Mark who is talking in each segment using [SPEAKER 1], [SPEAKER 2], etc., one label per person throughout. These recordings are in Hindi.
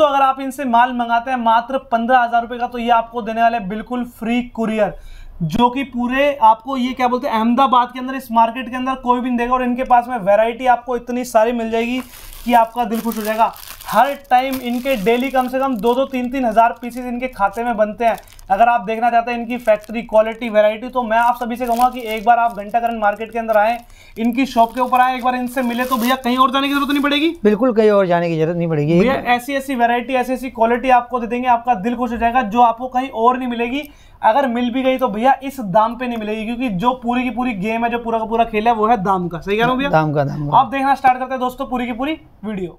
[SPEAKER 1] दोस्तों अगर आप इनसे माल मंगाते हैं मात्र पंद्रह हजार रुपए का तो ये आपको देने वाले बिल्कुल फ्री कुरियर जो कि पूरे आपको ये क्या बोलते हैं अहमदाबाद के अंदर इस मार्केट के अंदर कोई भी नहीं देगा और इनके पास में वैरायटी आपको इतनी सारी मिल जाएगी कि आपका दिल खुश हो जाएगा हर टाइम इनके डेली कम से कम दो दो तीन तीन हज़ार पीसेज इनके खाते में बनते हैं अगर आप देखना चाहते हैं इनकी फैक्ट्री क्वालिटी वैरायटी तो मैं आप सभी से कहूँगा कि एक बार आप घंटाकरण मार्केट के अंदर आएँ इनकी शॉप के ऊपर आएँ एक बार इनसे मिले तो भैया कहीं और जाने की जरूरत नहीं पड़ेगी
[SPEAKER 2] बिल्कुल कहीं और जाने की जरूरत नहीं पड़ेगी भैया
[SPEAKER 1] ऐसी ऐसी वैरायटी ऐसी ऐसी क्वालिटी आपको दे देंगे आपका दिल खुश हो जाएगा जो आपको कहीं और नहीं मिलेगी अगर मिल भी गई तो भैया इस दाम पे नहीं मिलेगी क्योंकि जो पूरी की पूरी गेम है जो पूरा का पूरा खेल है वो है दाम का सही कह रहा हूँ भैया दाम का दाम आप देखना स्टार्ट करते हैं दोस्तों पूरी की पूरी वीडियो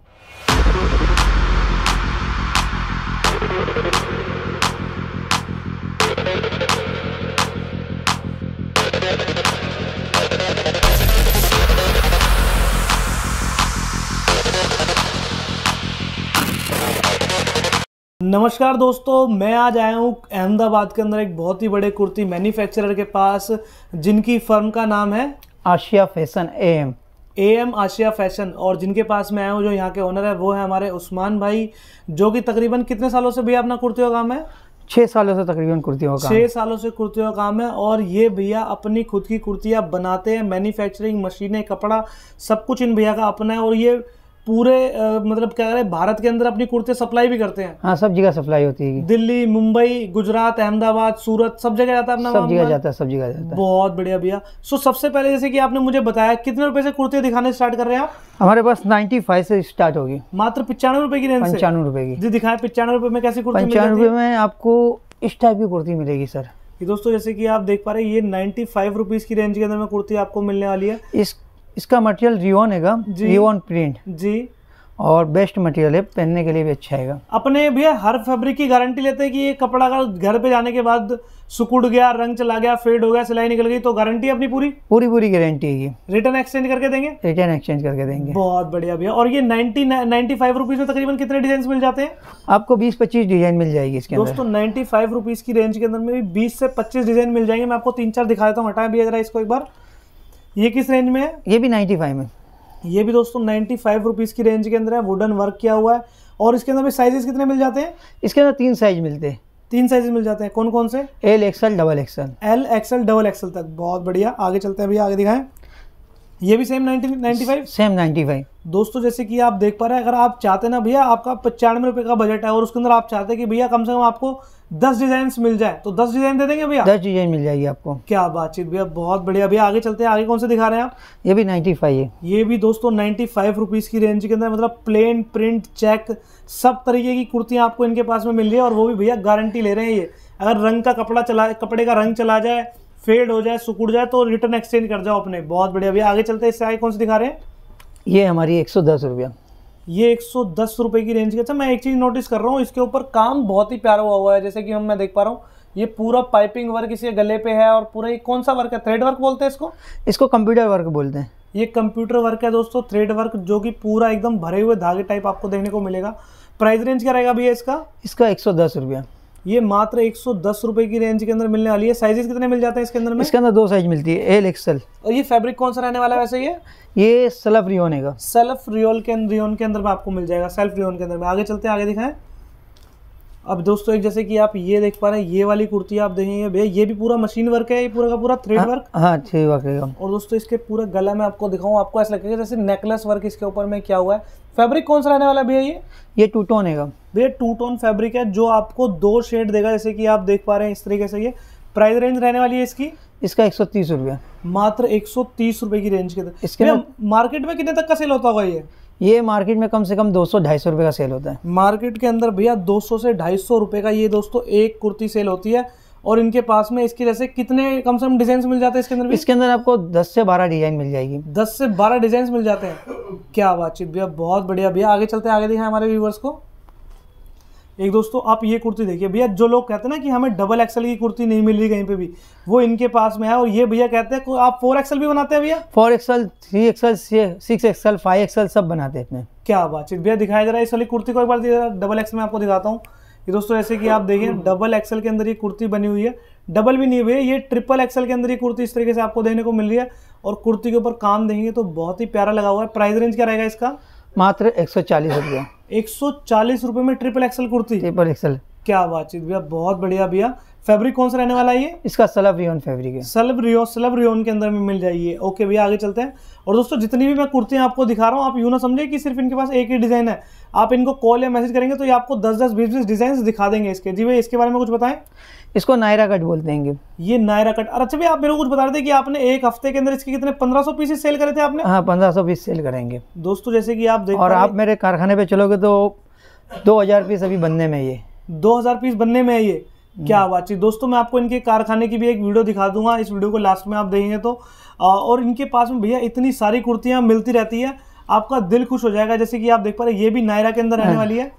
[SPEAKER 1] नमस्कार दोस्तों मैं आज आया हूँ अहमदाबाद के अंदर एक बहुत ही बड़े कुर्ती मैन्युफैक्चरर के पास जिनकी फर्म का नाम है Ashiya fashion M A M Ashiya fashion और जिनके पास मैं आया हूँ जो यहाँ के ओनर है वो है हमारे उस्मान भाई जो कि तकरीबन कितने सालों से भैया अपना कुर्तियों का काम है
[SPEAKER 2] छः सालों से तकरीबन कुर्तियों का छः
[SPEAKER 1] सालों से कुर्तियों का काम है और ये भैया अपनी खुद की कुर्तियाँ बनाते हैं मैन्युफैक्चरिंग मशीनें कपड़ा सब कुछ इन भैया का अपना है और ये पूरे आ, मतलब क्या है भारत के अंदर अपनी कुर्ते सप्लाई भी करते हैं हाँ सब
[SPEAKER 2] जगह सप्लाई होती है
[SPEAKER 1] दिल्ली मुंबई गुजरात अहमदाबाद सूरत सब जगह जाता है अपना सब जगह जाता है
[SPEAKER 2] सब जगह जाता है
[SPEAKER 1] बहुत बढ़िया भैया सो सबसे पहले जैसे कि आपने मुझे बताया कितने रुपए से कुर्ते दिखाने स्टार्ट कर रहे हैं आप
[SPEAKER 2] हमारे पास नाइन्टी फाइव से स्टार्ट होगी
[SPEAKER 1] मात्र पिचानवे रुपए की रेंज पंचानवे रुपए की जी दिखाए पिचानवे रुपए में कैसी कुर्ती पंचानवे रुपए
[SPEAKER 2] में आपको इस टाइप की कुर्ती मिलेगी सर
[SPEAKER 1] दोस्तों जैसे कि आप देख पा रहे हैं ये नाइन्टी फाइव रुपीज़ की रेंज के अंदर में कुर्ती आपको मिलने वाली है इस इसका मटेरियल रिओन है रिओन प्रिंट जी और बेस्ट मटेरियल है पहनने के लिए भी अच्छा है अपने भैया हर फैब्रिक की गारंटी लेते हैं कि ये कपड़ा अगर घर पे जाने के बाद सुकुड़ गया रंग चला गया फेड हो गया सिलाई निकल गई तो गारंटी अपनी पूरी पूरी पूरी गारंटी है रिटर्न एक्सचेंज करके देंगे रिटर्न एक्सचेंज करके देंगे बहुत बढ़िया भैया और ये नाइनटी नाइनटी फाइव रुपीज में तकरीबन कितने डिजाइन मिल जाते हैं
[SPEAKER 2] आपको बीस पच्चीस डिजाइन मिल जाएगी इसके दोस्तों
[SPEAKER 1] नाइन्टी फाइव रुपीज की रेंज के अंदर में भी बीस से पच्चीस डिजाइन मिल जाएंगे मैं आपको तीन चार दिखा देता हूँ हटाया भैया इसको एक बार ये किस रेंज में है ये भी नाइन्टी फाइव में ये भी दोस्तों नाइन्टी फाइव रुपीज़ की रेंज के अंदर है वुडन वर्क किया हुआ है और इसके अंदर भी साइजेस कितने मिल जाते हैं इसके अंदर तीन साइज मिलते हैं तीन साइज मिल जाते हैं कौन कौन से L XL double XL L XL double XL तक बहुत बढ़िया आगे चलते हैं भैया आगे दिखाएं ये भी same ninety ninety five same ninety five दोस्तों जैसे कि आप देख पा रहे हैं अगर आप चाहते ना भैया आपका पचानवे रुपये का बजट है और उसके अंदर आप चाहते हैं कि भैया कम से कम आपको दस डिजाइन मिल जाए तो दस डिजाइन दे देंगे भैया दस डिजाइन मिल जाएगी आपको क्या बातचीत भैया बहुत बढ़िया भैया आगे चलते हैं आगे कौन से दिखा रहे हैं आप ये भी नाइन्टी फाइव है ये भी दोस्तों नाइन्टी फाइव रुपीज की रेंज के अंदर मतलब प्लेन प्रिंट चेक सब तरीके की कुर्तियां आपको इनके पास में मिल रही है और वो भी भैया गारंटी ले रहे हैं ये अगर रंग का कपड़ा चला कपड़े का रंग चला जाए फेड हो जाए सुकुड़ जाए तो रिटर्न एक्सचेंज कर जाओ अपने बहुत बढ़िया भैया आगे चलते हैं इससे आगे कौन से दिखा रहे हैं
[SPEAKER 2] ये हमारी एक सौ दस रुपया
[SPEAKER 1] ये एक सौ दस रुपये की रेंज के अच्छा मैं एक चीज़ नोटिस कर रहा हूँ इसके ऊपर काम बहुत ही प्यारा हुआ हुआ है जैसे कि हम मैं देख पा रहा हूँ ये पूरा पाइपिंग वर्क इसके गले पे है और पूरा ये कौन सा वर्क है थ्रेड वर्क बोलते हैं इसको इसको कंप्यूटर वर्क बोलते हैं ये कंप्यूटर वर्क है दोस्तों थ्रेड वर्क जो कि पूरा एकदम भरे हुए धागे टाइप आपको देखने को मिलेगा प्राइस रेंज क्या रहेगा भैया इसका इसका एक सौ दस रुपया ये मात्र एक सौ की रेंज के अंदर मिलने वाली है साइजेस कितने मिल जाते हैं इसके अंदर में इसके अंदर दो साइज मिलती है एल एक्सएल और ये फैब्रिक कौन सा रहने वाला है वैसे ये ये सेल्फ रियोन है सेल्फ रियोल के रियोन के अंदर में आपको मिल जाएगा सेल्फ रियोन के अंदर में आगे चलते आगे दिखाएं अब दोस्तों एक जैसे कि आप ये देख पा रहे हैं ये वाली कुर्ती आप देखेंगे भैया ये भी पूरा मशीन वर्क है ये पूरा का पूरा थ्रेड वर्क
[SPEAKER 2] हाँ थ्रेड वर्क हाँ, है
[SPEAKER 1] और दोस्तों इसके पूरा गला में आपको दिखाऊँ आपको ऐसा लगेगा जैसे नेकलेस वर्क इसके ऊपर में क्या हुआ है फैब्रिक कौन सा रहने वाला भैया ये ये टू टोन है भैया टू टोन है जो आपको दो शेड देगा जैसे कि आप देख पा रहे हैं इस तरीके से ये प्राइस रेंज रहने वाली है इसकी इसका एक सौ तीस मात्र एक सौ तीस की रेंज के मार्केट में कितने तक का सेल होता होगा ये ये मार्केट में कम से कम 200 ढाई सौ रुपये का सेल होता है मार्केट के अंदर भैया 200 से ढाई सौ का ये दोस्तों एक कुर्ती सेल होती है और इनके पास में इसके जैसे कितने कम से कम डिजाइन मिल जाते हैं इसके अंदर भी? इसके अंदर आपको 10 से 12 डिजाइन मिल जाएगी 10 से 12 डिजाइन मिल जाते हैं क्या बातचीत भैया बहुत बढ़िया भैया आगे चलते हैं आगे दिखाएं हमारे व्यूवर्स को एक दोस्तों आप ये कुर्ती देखिए भैया जो लोग कहते हैं ना कि हमें डबल एक्सल की कुर्ती नहीं मिल रही कहीं पे भी वो इनके पास में है और ये भैया कहते हैं आप फोर एक्सल भी बनाते हैं भैया four XL three XL six XL five XL सब बनाते हैं अपने क्या बातचीत भैया दिखाया जा रहा है इस वाली कुर्ती को एक बार डबल एक्सल में आपको दिखाता हूँ ये दोस्तों ऐसे कि आप देखें डबल एक्सल के अंदर ये कुर्ती बनी हुई है डबल भी नहीं भैया ये ट्रिपल एक्सल के अंदर ये कुर्ती इस तरीके से आपको देखने को मिल रही है और कुर्ती के ऊपर काम देंगे तो बहुत ही प्यारा लगा हुआ है प्राइस रेंज क्या रहेगा इसका मात्र एक सौ चालीस रुपया एक सौ चालीस रुपये में ट्रिपल एक्सल कुर्ती ट्रिपल एक्सल क्या बातचीत भैया बहुत बढ़िया भैया फैब्रिक कौन सा रहने वाला है ये इसका सलब रियोन फैब्रिक है सलब रियो सलब रियोन के अंदर में मिल जाइए ओके भैया आगे चलते हैं और दोस्तों जितनी भी मैं कुर्तियां आपको दिखा रहा हूँ आप यू ना समझे कि सिर्फ इनके पास एक ही डिज़ाइन है आप इनको कॉल या मैसेज करेंगे तो ये आपको दस दस बीस बीस डिज़ाइन दिखा देंगे इसके जी भैया इसके बारे में कुछ बताएं इसको नायरा कट बोलते हैं ये नायरा कट अच्छा भैया आप मेरे को कुछ बता रहे थे कि आपने एक हफ्ते के अंदर इसके कितने 1500 पीसेस सेल करे थे आपने हाँ 1500 पीस सेल करेंगे दोस्तों जैसे कि आप देख और आप मेरे कारखाने पे चलोगे तो 2000 पीस अभी बनने में ये 2000 पीस बनने में है ये हम्म। क्या बात चीज दोस्तों मैं आपको इनके कारखाने की भी एक वीडियो दिखा दूंगा इस वीडियो को लास्ट में आप देखेंगे तो और इनके पास में भैया इतनी सारी कुर्तियाँ मिलती रहती है आपका दिल खुश हो जाएगा जैसे कि आप देख पा रहे ये भी नायरा के अंदर रहने हाँ। वाली है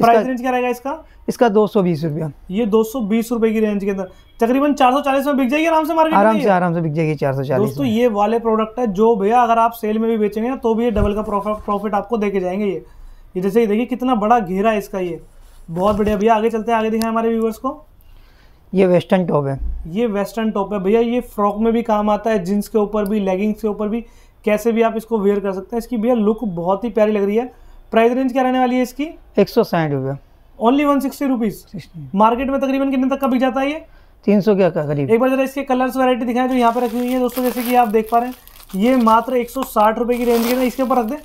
[SPEAKER 1] प्राइस रेंज क्या रहेगा इसका इसका दो सौ बीस रुपया ये दो सौ बीस रुपए की रेंज के अंदर तकरीबन चालीस में बिक जाएगी आराम से मार्केट आराम से आराम
[SPEAKER 2] से बिक जाएगी चालीस दोस्तों
[SPEAKER 1] ये वाले प्रोडक्ट है जो भैया अगर आप सेल में भी बेचेंगे ना तो भी ये डबल का प्रॉफिट आपको देके जाएंगे ये ये जैसे ये देखिए कितना बड़ा घेरा है इसका ये बहुत बढ़िया भैया आगे चलते हैं आगे दिखाएं हमारे व्यूवर्स को
[SPEAKER 2] ये वेस्टर्न टॉप है
[SPEAKER 1] ये वेस्टर्न टॉप है भैया ये फ्रॉक में भी काम आता है जींस के ऊपर भी लेगिंग्स के ऊपर भी कैसे भी आप इसको वेयर कर सकते हैं इसकी भैया लुक बहुत ही प्यारी लग रही है प्राइस रेंज क्या रहने वाली है इसकी एक सौ साठ रुपये only one sixty rupees market में तकरीबन कितने तक का बिक जाता है ये तीन सौ क्या करीब एक बार जरा इसके कलर्स वैरायटी दिखाएं जो यहाँ पर रखी हुई है दोस्तों जैसे कि आप देख पा रहे हैं ये मात्र एक सौ साठ रुपये की रेंज के अंदर इसके ऊपर रख दें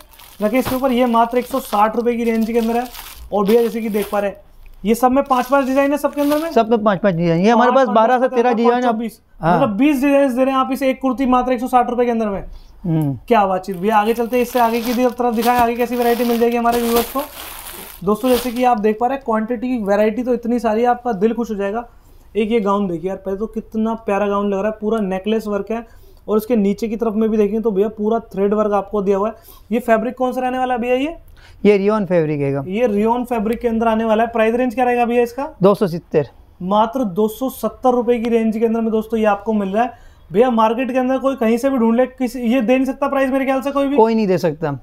[SPEAKER 1] रखें इसके ऊपर ये मात्र एक सौ साठ रुपये की रेंज के अंदर है और भैया जैसे कि देख पा रहे हैं ये सब में पांच पांच डिजाइन है सबके अंदर में सब में पांच पांच डिजाइन ये हमारे पास बारह से तेरह डिजाइन बीस हाँ। मतलब बीस डिजाइन दे रहे हैं आप इसे एक कुर्ती मात्र एक सौ साठ रुपए के अंदर में हम्म। क्या बातचीत भैया आगे चलते इससे आगे की तरफ दिखाएं आगे कैसी वैरायटी मिल जाएगी हमारे व्यूवर्स को दोस्तों जैसे कि आप देख पा रहे हैं क्वांटिटी की वैरायटी तो इतनी सारी है आपका दिल खुश हो जाएगा एक ये गाउन देखिए यार पहले तो कितना प्यारा गाउन लग रहा है पूरा नेकलेस वर्क है और इसके नीचे की तरफ में भी देखिए तो भैया पूरा थ्रेड वर्क आपको दिया हुआ है ये फैब्रिक कौन सा रहने वाला भैया ये ये रियोन फैब्रिक है ये रियोन फैब्रिक के अंदर आने वाला है प्राइस रेंज क्या रहेगा भैया इसका दो मात्र दो की रेंज के अंदर में दोस्तों ये आपको मिल रहा है भैया मार्केट के अंदर कोई कहीं से भी ढूंढ ले किसी ये दे नहीं सकता प्राइस मेरे ख्याल से कोई भी कोई नहीं दे सकता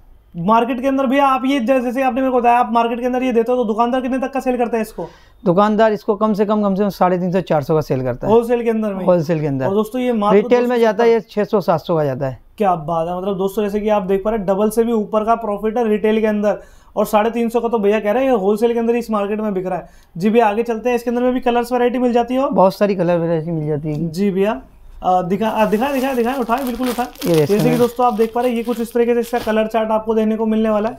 [SPEAKER 1] मार्केट के अंदर भैया आप ये जैसे आपने मेरे को बताया आप मार्केट के अंदर ये देते हो तो दुकानदार कितने तक का सेल करता है इसको दुकानदार इसको कम से कम कम से कम
[SPEAKER 2] साढ़े तीन सौ चार सौ का सेल
[SPEAKER 1] करता है होलसेल के अंदर होलसेल के अंदर दोस्तों ये रिटेल में
[SPEAKER 2] जाता है ये सौ सात सौ का जाता है
[SPEAKER 1] क्या बात है मतलब दोस्तों जैसे कि आप देख पा रहे डबल से भी ऊपर का प्रॉफिट है रिटेल के अंदर और साढ़े तीन सौ का तो भैया कह रहे हैं होलसेल के अंदर इस मार्केट में बिक रहा है जी भैया आगे चलते हैं इसके अंदर में भी कलर्स वैरायटी मिल जाती है बहुत सारी कलर वैरायटी मिल जाती है जी भैया दिखा दिखा दिखा दिखा उठाए बिल्कुल उठाए जैसे कि दोस्तों आप देख पा रहे हैं ये कुछ इस तरीके से इसका कलर चार्ट आपको देखने को मिलने वाला है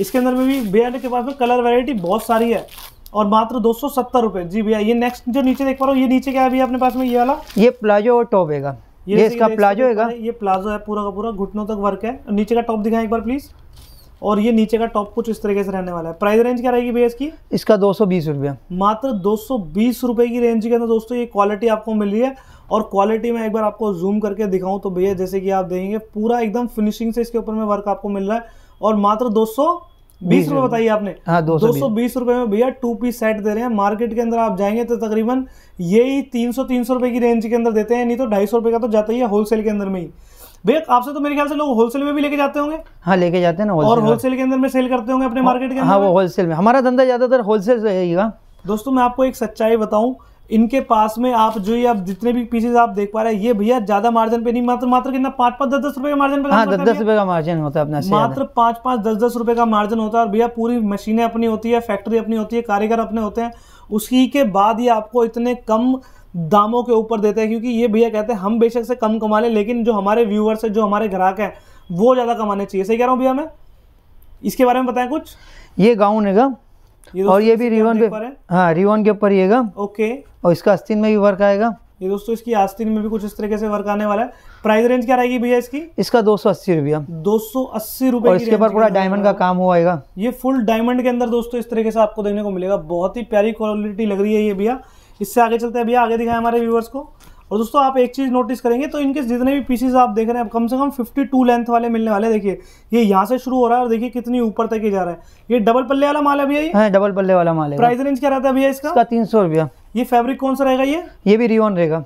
[SPEAKER 1] इसके अंदर में भी भैया के पास में कलर वेरायटी बहुत सारी है और मात्र दो सौ सत्तर रुपए जी भैया ये नेक्स्ट जो नीचे देख पा रहा हूँ ये नीचे क्या है भैया अपने पास में ये वाला
[SPEAKER 2] ये प्लाजो और टॉप है ये, ये इसका प्लाजो है
[SPEAKER 1] ये प्लाजो है पूरा का पूरा घुटनों तक वर्क है नीचे का टॉप दिखाएं एक बार प्लीज और ये नीचे का टॉप कुछ इस तरीके से रहने वाला है प्राइस रेंज क्या रहेगी भैया इसकी
[SPEAKER 2] इसका दो सौ बीस रुपया
[SPEAKER 1] मात्र दो सौ बीस रुपए की रेंज के अंदर दोस्तों ये क्वालिटी आपको मिल रही है और क्वालिटी में एक बार आपको जूम करके दिखाऊं तो भैया जैसे कि आप देखेंगे पूरा एकदम फिनिशिंग से इसके ऊपर में वर्क आपको मिल रहा है और मात्र दो बीस रुपए बताइए आपने हाँ, दो सौ बीस रुपए में भैया टू पीस सेट दे रहे हैं मार्केट के अंदर आप जाएंगे तो तकरीबन यही तीन सौ तीन सौ रुपए की रेंज के अंदर देते हैं नहीं तो ढाई सौ रुपए का तो जाता ही है होलसेल के अंदर में ही भैया आपसे तो मेरे ख्याल से लोग होलसेल में भी लेके जाते होंगे
[SPEAKER 2] हाँ लेके जाते हैं ना और होलसेल
[SPEAKER 1] के अंदर में सेल करते होंगे अपने मार्केट हाँ, के हाँ, अंदर होलसेल में हमारा धंधा ज्यादातर होलसेल रहेगा हाँ। दोस्तों मैं आपको एक सच्चाई बताऊं इनके पास में आप जो ये आप जितने भी पीसेज आप देख पा रहे हैं ये भैया ज्यादा मार्जिन पे नहीं मात्र मात्र कितना पाँच पाँच दस दस रुपए का मार्जिन पे हाँ दस रुपए का मार्जिन होता है अपना मात्र पांच पांच दस दस रुपए का मार्जिन होता है और भैया पूरी मशीनें अपनी होती है फैक्ट्री अपनी होती है कारीगर अपने होते हैं उसी के बाद ये आपको इतने कम दामों के ऊपर देते हैं क्योंकि ये भैया कहते हैं हम बेशक से कम कमा लें लेकिन जो हमारे व्यूअर्स है जो हमारे ग्राहक हैं वो ज़्यादा कमाने चाहिए सही कह रहा हूँ भैया मैं इसके बारे में बताएं कुछ ये गाउन है ये और ये भी रिवन पे हाँ रिवन के ऊपर येगा ओके और इसका आस्तीन में भी वर्क आएगा ये दोस्तों इसकी आस्तीन में भी कुछ इस तरीके से वर्क आने वाला है प्राइस रेंज क्या रहेगी भैया इसकी इसका दो सौ अस्सी रुपया दो सौ अस्सी रुपए इसके ऊपर पूरा डायमंड का काम हुआ ये फुल डायमंड के अंदर दोस्तों इस तरीके से आपको देखने को मिलेगा बहुत ही प्यारी क्वालिटी लग रही है ये भैया इससे आगे चलते हैं भैया आगे दिखाए हमारे व्यूवर्स को और दोस्तों आप एक चीज़ नोटिस करेंगे तो इनके जितने भी पीसीज आप देख रहे हैं कम से कम 52 लेंथ वाले मिलने वाले देखिए ये यहाँ से शुरू हो रहा है और देखिए कितनी ऊपर तक ही जा रहा है ये डबल पल्ले वाला माल है भैया हाँ, डबल पल्ले वाला माल है प्राइस रेंज क्या रहता है भैया इसका तीन सौ रुपया ये फेब्रिक कौन सा रहेगा ये ये भी रिओन रहेगा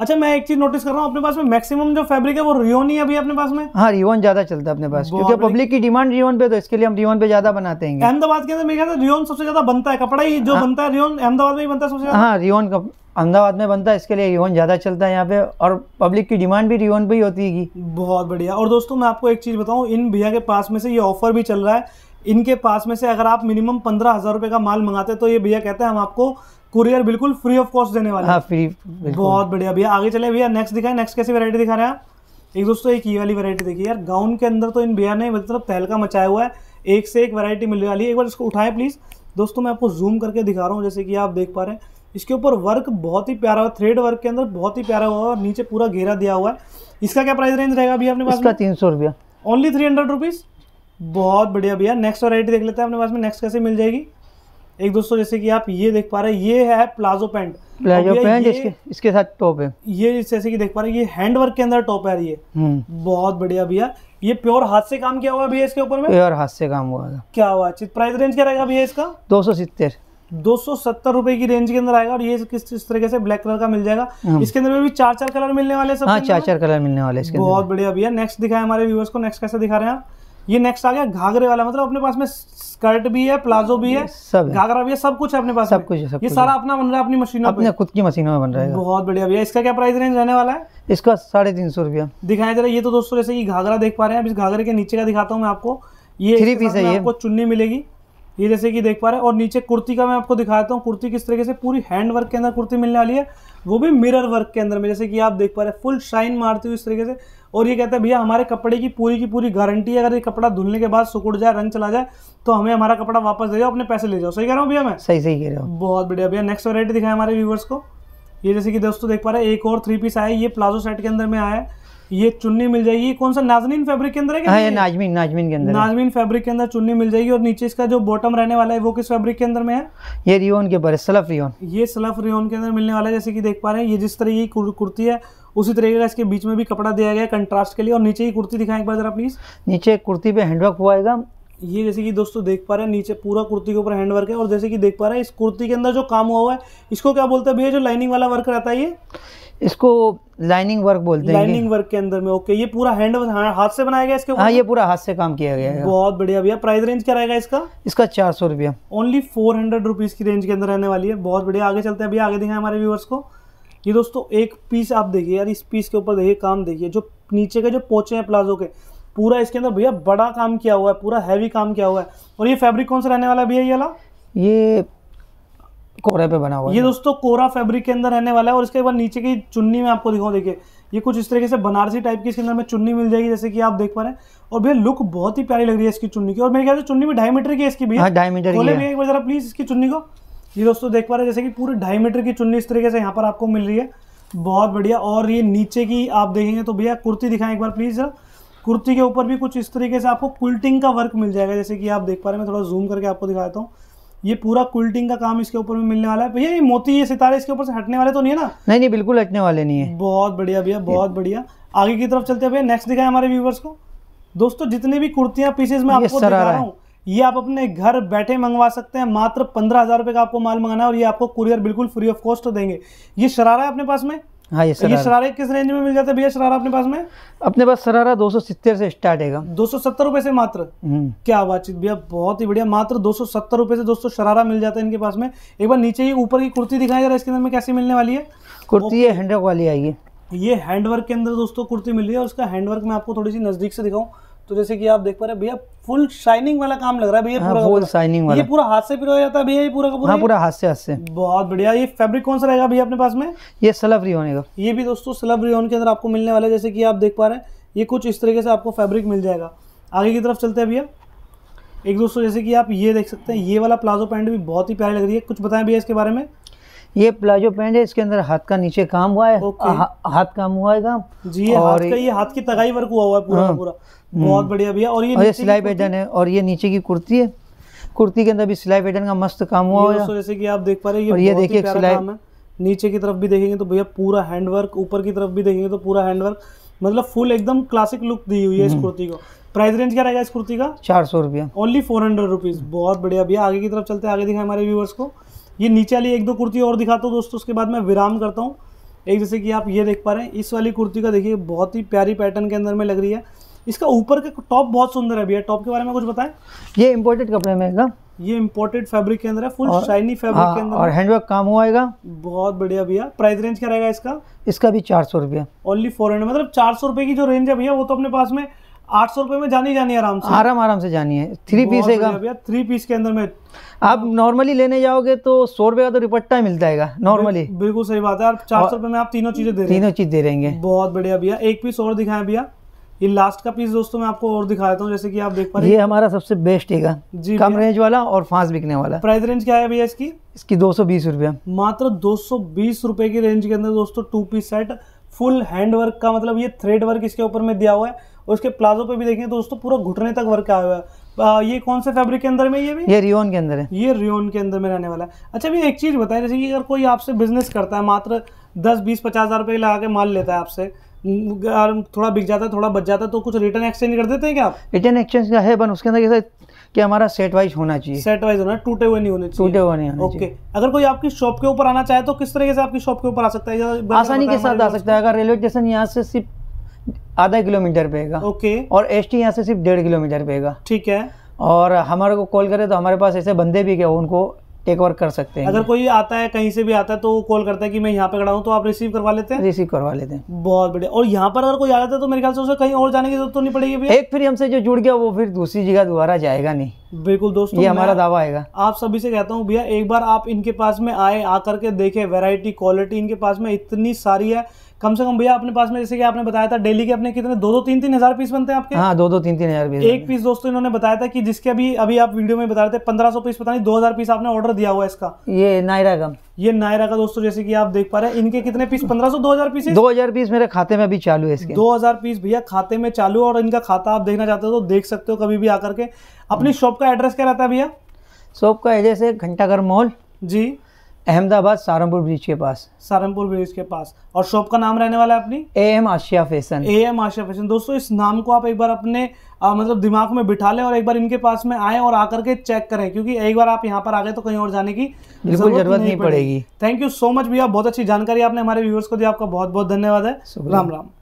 [SPEAKER 1] अच्छा मैं एक चीज नोटिस कर रहा हूँ अपने पास में मैक्सिमम जो फैब्रिक है वो रियोन ही अभी अपने पास में
[SPEAKER 2] हाँ रियोन ज्यादा चलता है अपने पास क्योंकि पब्लिक की डिमांड रियोन पे तो इसके लिए हम रियोन पे ज्यादा बनाते
[SPEAKER 1] हैं अहमदाबाद के अंदर मेरे ख्याल रियोन सबसे ज्यादा बनता है कपड़ा ही जो हाँ, बनता है रियोन अहमदाबाद में ही बनता है सबसे हाँ
[SPEAKER 2] रियोन का अहमदाबाद में बनता है इसके लिए रिवन ज़्यादा
[SPEAKER 1] चलता है यहाँ पे और पब्लिक की डिमांड भी रिवन पे ही होती है बहुत बढ़िया और दोस्तों मैं आपको एक चीज़ बताऊँ इन भैया के पास में से ये ऑफर भी चल रहा है इनके पास में से अगर आप मिनिमम पंद्रह हज़ार रुपये का माल मंगाते हैं तो ये भैया कहते हैं हम आपको कुरियर बिल्कुल फ्री ऑफ कॉस्ट देने वाले हैं हाँ फ्री
[SPEAKER 2] बहुत
[SPEAKER 1] बढ़िया भैया आगे चले भैया नेक्स्ट दिखाए नेक्स्ट कैसी वैरायटी दिखा रहे हैं आप एक दोस्तों एक ये वाली वैरायटी देखिए यार गाउन के अंदर तो इन भैया ने मतलब तहलका मचाया हुआ है एक से एक वैरायटी मिलने वाली है एक बार इसको उठाएं प्लीज़ दोस्तों मैं आपको जूम करके दिखा रहा हूँ जैसे कि आप देख पा रहे हैं इसके ऊपर वर्क बहुत ही प्यारा हुआ थ्रेड वर्क के अंदर बहुत ही प्यारा हुआ और नीचे पूरा घेरा दिया हुआ है इसका क्या प्राइस रेंज रहेगा अभी अपने पास इसका तीन सौ रुपया ओनली थ्री हंड्रेड रुपीज़ बहुत बढ़िया भैया नेक्स्ट वरायटी देख लेते हैं अपने पास में नेक्स्ट कैसे मिल जाएगी एक दोस्तों जैसे कि आप ये देख पा रहे हैं ये है प्लाजो पैंट प्लाजो पैंट इसके
[SPEAKER 2] इसके साथ टॉप है
[SPEAKER 1] ये जैसे कि देख पा रहे हैं ये हैंड वर्क के अंदर टॉप है ये हम्म। बहुत बढ़िया भैया ये प्योर हाथ से काम किया हुआ भैया इसके ऊपर में प्योर
[SPEAKER 2] हाथ से काम हुआ
[SPEAKER 1] क्या हुआ प्राइस रेंज क्या रहेगा भैया इसका दो सौ सितर दो रुपए की रेंज के अंदर आएगा और ये किस किस तरीके से ब्लैक कलर का मिल जाएगा हाँ। इसके अंदर भी चार चार कलर मिलने वाले सब हाँ, चार चार
[SPEAKER 2] कलर मिलने वाले इसके बहुत
[SPEAKER 1] बढ़िया भैया नेक्स्ट दिखाया हमारे व्यूवर्स को नेक्स्ट कैसे दिखा रहे हैं ये नेक्स्ट आ गया घाघरे वाला मतलब अपने पास में स्कर्ट भी है प्लाजो भी है सब घाघरा भी है सब कुछ है अपने पास सब कुछ है ये सारा अपना बन रहा है अपनी मशीनों अपने
[SPEAKER 2] खुद की मशीनों में बन रहा है
[SPEAKER 1] बहुत बढ़िया भैया इसका क्या प्राइस रेंज रहने वाला है
[SPEAKER 2] इसका साढ़े तीन सौ रुपया
[SPEAKER 1] दिखाया जरा ये तो दोस्तों जैसे कि घाघरा देख पा रहे हैं अब इस घाघरे के नीचे का दिखाता हूँ मैं आपको ये थ्री पीस है आपको चुन्नी मिलेगी ये जैसे कि देख पा रहे हैं और नीचे कुर्ती का मैं आपको दिखाता हूँ कुर्ती किस तरीके से पूरी हैंड वर्क के अंदर कुर्ती मिलने वाली है वो भी मिरर वर्क के अंदर में जैसे कि आप देख पा रहे हैं फुल शाइन मारती हुई इस तरीके से और ये कहते हैं भैया हमारे कपड़े की पूरी की पूरी गारंटी है अगर ये कपड़ा धुलने के बाद सुकुड़ जाए रंग चला जाए तो हमें हमारा कपड़ा वापस दे जाओ अपने पैसे ले जाओ सही कह रहा हूँ भैया मैं
[SPEAKER 2] सही सही कह रहा हूँ
[SPEAKER 1] बहुत बढ़िया भैया नेक्स्ट वेरायटी दिखाया हमारे व्यूवर्स को ये जैसे कि दोस्तों देख पा रहे हैं एक और थ्री पीस आया ये प्लाजो सेट के अंदर में आया है ये चुन्नी मिल जाएगी कौन सा नाजमीन फैब्रिक के अंदर है हाँ, ये
[SPEAKER 2] नाजमीन नाजमीन के अंदर नाजमीन
[SPEAKER 1] फैब्रिक के अंदर चुन्नी मिल जाएगी और नीचे इसका जो बॉटम रहने वाला है वो किस फैब्रिक के अंदर में है
[SPEAKER 2] ये रियोन के ऊपर सलफ रियोन
[SPEAKER 1] ये सलफ रियोन के अंदर मिलने वाला है जैसे कि देख पा रहे हैं ये जिस तरह की कुर्ती है उसी तरीके का इसके बीच में भी कपड़ा दिया गया कंट्रास्ट के लिए और नीचे की कुर्ती दिखाएं एक बार जरा प्लीज नीचे कुर्ती पे हैंडवर्क हुआ है ये जैसे कि दोस्तों देख पा रहे हैं नीचे पूरा कुर्ती के ऊपर हैंडवर्क है और जैसे कि देख पा रहे हैं इस कुर्ती के अंदर जो काम हुआ हुआ है इसको क्या बोलते हैं भैया जो लाइनिंग वाला वर्क रहता है ये इसको
[SPEAKER 2] लाइनिंग वर्क बोलते हैं लाइनिंग
[SPEAKER 1] वर्क के अंदर में ओके ये पूरा हैंड हाथ से बनाया गया इसके हाँ ये पूरा हाथ से काम किया गया है बहुत बढ़िया भैया प्राइस रेंज क्या रहेगा इसका
[SPEAKER 2] इसका चार सौ रुपया
[SPEAKER 1] ओनली फोर हंड्रेड रुपीज की रेंज के अंदर रहने वाली है बहुत बढ़िया आगे चलते हैं अभी आगे दिखाए हमारे व्यूअर्स को ये दोस्तों एक पीस आप देखिए यार इस पीस के ऊपर देखिए काम देखिए जो नीचे के जो पोचे हैं प्लाजो के पूरा इसके अंदर भैया बड़ा काम किया हुआ है पूरा हैवी काम किया हुआ है और ये फेब्रिक कौन सा रहने वाला भैया ये वाला ये
[SPEAKER 2] कोरे पे बना हुआ ये
[SPEAKER 1] दोस्तों कोरा फैब्रिक के अंदर रहने वाला है और इसके बाद नीचे की चुन्नी में आपको दिखाऊँ देखिए ये कुछ इस तरीके से बनारसी टाइप की इसके अंदर में चुन्नी मिल जाएगी जैसे कि आप देख पा रहे हैं और भैया लुक बहुत ही प्यारी लग रही है इसकी चुन्नी की और मेरे ख्याल से चुन्नी भी ढाई मीटर की है इसकी भैया हाँ, ढाई मीटर भैया एक बार जरा प्लीज इसकी चुन्नी को ये दोस्तों देख पा रहे हैं जैसे कि पूरे ढाई मीटर की चुन्नी इस तरीके से यहाँ पर आपको मिल रही है बहुत बढ़िया और ये नीचे की आप देखेंगे तो भैया कुर्ती दिखाएं एक बार प्लीज जरा कुर्ती के ऊपर भी कुछ इस तरीके से आपको क्विल्टिंग का वर्क मिल जाएगा जैसे कि आप देख पा रहे हैं मैं थोड़ा जूम करके आपको दिखाता हूँ ये पूरा क्विल्टिंग का काम इसके ऊपर में मिलने वाला है भैया ये मोती ये सितारे इसके ऊपर से हटने वाले तो नहीं है ना नहीं नहीं बिल्कुल हटने वाले नहीं है बहुत बढ़िया भैया बहुत बढ़िया आगे की तरफ चलते हैं भैया नेक्स्ट दिखाए हमारे व्यूवर्स को दोस्तों जितने भी कुर्तियां पीसेज में आपको दिखा रहा हूँ ये आप अपने घर बैठे मंगवा सकते हैं मात्र पंद्रह हजार रुपए का आपको माल मंगाना है और ये आपको कुरियर बिल्कुल फ्री ऑफ कॉस्ट देंगे ये शरारा है अपने पास में हाँ ये शरारा ये शरारे किस रेंज में मिल जाता है भैया शरारा अपने पास में अपने पास शरारा दो से स्टार्ट है दो सौ से मात्र हम्म। क्या बातचीत भैया बहुत ही बढ़िया मात्र दो सौ से दोस्तों शरारा मिल जाता है इनके पास में एक बार नीचे ही ऊपर की कुर्ती दिखाई रहा है इसके अंदर में कैसी मिलने वाली है कुर्ती है हैंडवर्क वाली है ये हैंडवर्क के अंदर दोस्तों कुर्ती मिल रही है उसका हैंडवर्क मैं आपको थोड़ी सी नज़दीक से दिखाऊँ तो जैसे कि आप देख पा रहे भैया फुल शाइनिंग वाला काम लग रहा है भैया हाँ, पूरा फुल शाइनिंग वाला ये पूरा हाथ से पिरोया जाता है भैया ये पूरा का पूरा हाँ, पूरा हाथ से हाथ से बहुत बढ़िया ये फैब्रिक कौन सा रहेगा भैया अपने पास में ये सलब रिओन का ये भी दोस्तों सलब रिओन के अंदर आपको मिलने वाला है जैसे कि आप देख पा रहे हैं ये कुछ इस तरीके से आपको फैब्रिक मिल जाएगा आगे की तरफ चलते हैं भैया एक दोस्तों जैसे कि आप ये देख सकते हैं ये वाला प्लाजो पैंट भी बहुत ही प्यारी लग रही है कुछ बताएं भैया इसके बारे में ये प्लाजो पैंट है इसके अंदर हाथ का नीचे काम हुआ है हाथ काम हुआ है काम जी और हाथ का ये हाथ की तगाई वर्क हुआ हुआ है पूरा हाँ। पूरा बहुत हम्म। बढ़िया भैया और ये और ये सिलाई पैटर्न है
[SPEAKER 2] और ये नीचे की कुर्ती है कुर्ती के अंदर भी सिलाई पैटर्न का मस्त काम हुआ है जैसे
[SPEAKER 1] की आप देख पा रहे हैं ये देखिए सिलाई नीचे की तरफ भी देखेंगे तो भैया पूरा हैंडवर्क ऊपर की तरफ भी देखेंगे तो पूरा हैंडवर्क मतलब फुल एकदम क्लासिक लुक दी हुई है इस हम्म। कुर्ती को प्राइस रेंज क्या रहेगा इस कुर्ती का
[SPEAKER 2] चार सौ रुपया
[SPEAKER 1] ओनली फोर हंड्रेड रुपीज बहुत बढ़िया भैया आगे की तरफ चलते आगे दिखाए हमारे व्यूवर्स को ये नीचे वाली एक दो कुर्ती और दिखाता हूँ दोस्तों उसके बाद मैं विराम करता हूँ एक जैसे कि आप ये देख पा रहे हैं इस वाली कुर्ती का देखिए बहुत ही प्यारी पैटर्न के अंदर में लग रही है इसका ऊपर का टॉप बहुत सुंदर है भैया टॉप के बारे में कुछ बताएं ये इम्पोर्टेड कपड़े में है ये इम्पोर्टेड फैब्रिक के अंदर है फुल शाइनी फैब्रिक के अंदर हाँ, और हैंडवर्क काम हुआ है बहुत बढ़िया भैया प्राइस रेंज क्या रहेगा इसका
[SPEAKER 2] इसका भी चार सौ रुपया
[SPEAKER 1] ओनली फोर हंड्रेड मतलब चार सौ रुपए की जो रेंज है भैया वो तो अपने पास में आठ सौ रुपए में जानी जानी आराम से आराम आराम से जानी है थ्री पीस है थ्री पीस के अंदर में आप नॉर्मली लेने जाओगे तो सौ रुपए का तो दुपट्टा मिल जाएगा नॉर्मली बिल्कुल सही बात है और चार सौ रुपए में आप तीनों चीज़ें दे तीनों चीज़ दे देंगे बहुत बढ़िया भैया एक पीस और दिखाएं भैया ये लास्ट का पीस दोस्तों मैं आपको और दिखा देता हूँ जैसे कि आप देख पा रहे ये हमारा सबसे बेस्ट है जी कम रेंज वाला और फास्ट बिकने वाला प्राइस रेंज क्या है भैया इसकी इसकी दो सौ बीस रुपया मात्र दो सौ बीस रूपए की रेंज के अंदर दोस्तों two piece set full hand work का मतलब ये थ्रेड वर्क इसके ऊपर में दिया हुआ है और इसके प्लाजो पे भी देखें तो दोस्तों पूरा घुटने तक वर्क आया हुआ है ये कौन से फैब्रिक के अंदर में ये भी ये
[SPEAKER 2] रियोन के अंदर है
[SPEAKER 1] ये रियोन के अंदर में रहने वाला है अच्छा भैया एक चीज़ बताएं जैसे कि अगर कोई आपसे बिजनेस करता है मात्र दस बीस पचास हज़ार रुपये लगा के माल लेता है आपसे थोड़ा बिक जाता है थोड़ा बच जाता है तो कुछ रिटर्न एक्सचेंज कर देते हैं क्या आप
[SPEAKER 2] रिटर्न एक्सचेंज का है बन उसके अंदर कैसे कि हमारा सेट वाइज होना चाहिए
[SPEAKER 1] सेट वाइज होना टूटे हुए नहीं होने चाहिए टूटे हुए नहीं होने ओके okay. अगर कोई आपकी शॉप के ऊपर आना चाहे तो किस तरीके से आपकी शॉप के ऊपर आ सकता है आसानी के साथ आ सकता
[SPEAKER 2] है अगर रेलवे स्टेशन यहाँ से सिर्फ
[SPEAKER 1] आधा किलोमीटर पेगा ओके और एस टी यहाँ से सिर्फ डेढ़ किलोमीटर पेगा ठीक है और हमारे को कॉल करे तो हमारे पास ऐसे बंदे भी गए उनको टेक ओवर कर सकते हैं अगर कोई आता है कहीं से भी आता है तो कॉल करता है कि मैं यहाँ पे खड़ा हूँ तो आप रिसीव करवा लेते हैं रिसीव करवा लेते हैं बहुत बढ़िया और यहाँ पर अगर कोई आ जाता है तो मेरे ख्याल से उसे कहीं और जाने की जरूरत तो नहीं पड़ेगी भी? एक फिर हमसे जो जुड़ गया वो फिर दूसरी जगह दोबारा जाएगा नहीं बिल्कुल दोस्तों ये हमारा दावा आएगा आप सभी से कहता हूँ भैया एक बार आप इनके पास में आए आकर के देखे वेराइटी क्वालिटी इनके पास में इतनी सारी है कम से कम भैया अपने पास में जैसे कि आपने बताया था डेली के अपने कितने दो दो तीन तीन हजार पीस बनते हैं आपके हाँ
[SPEAKER 2] दो दो तीन तीन हजार पीस एक
[SPEAKER 1] पीस दोस्तों इन्होंने बताया था कि जिसके अभी अभी आप वीडियो में बता रहे थे पंद्रह सौ पीस पता नहीं दो हजार पीस आपने ऑर्डर दिया हुआ इसका ये नायरा का ये नायरा का दोस्तों जैसे कि आप देख पा रहे हैं इनके कितने पीस पंद्रह सौ दो हजार पीस दो हजार पीस मेरे खाते में अभी चालू है इसके दो हजार पीस भैया खाते में चालू और इनका खाता आप देखना चाहते हो तो देख सकते हो कभी भी आकर के अपनी हम्म। शॉप का एड्रेस क्या रहता है भैया शॉप का एड्रेस है घंटाघर मॉल जी अहमदाबाद सारमपुर ब्रिज के पास सारमपुर ब्रिज के पास और शॉप का नाम रहने वाला है अपनी A M Ashiya fashion A M Ashiya fashion दोस्तों इस नाम को आप एक बार अपने आ, मतलब दिमाग में बिठा लें और एक बार इनके पास में आए और आकर के चेक करें क्योंकि एक बार आप यहाँ पर आ गए तो कहीं और जाने की बिल्कुल जरूरत नहीं पड़ेगी थैंक यू सो मच भैया बहुत अच्छी जानकारी आपने हमारे व्यूअर्स को दी आपका बहुत बहुत धन्यवाद है राम राम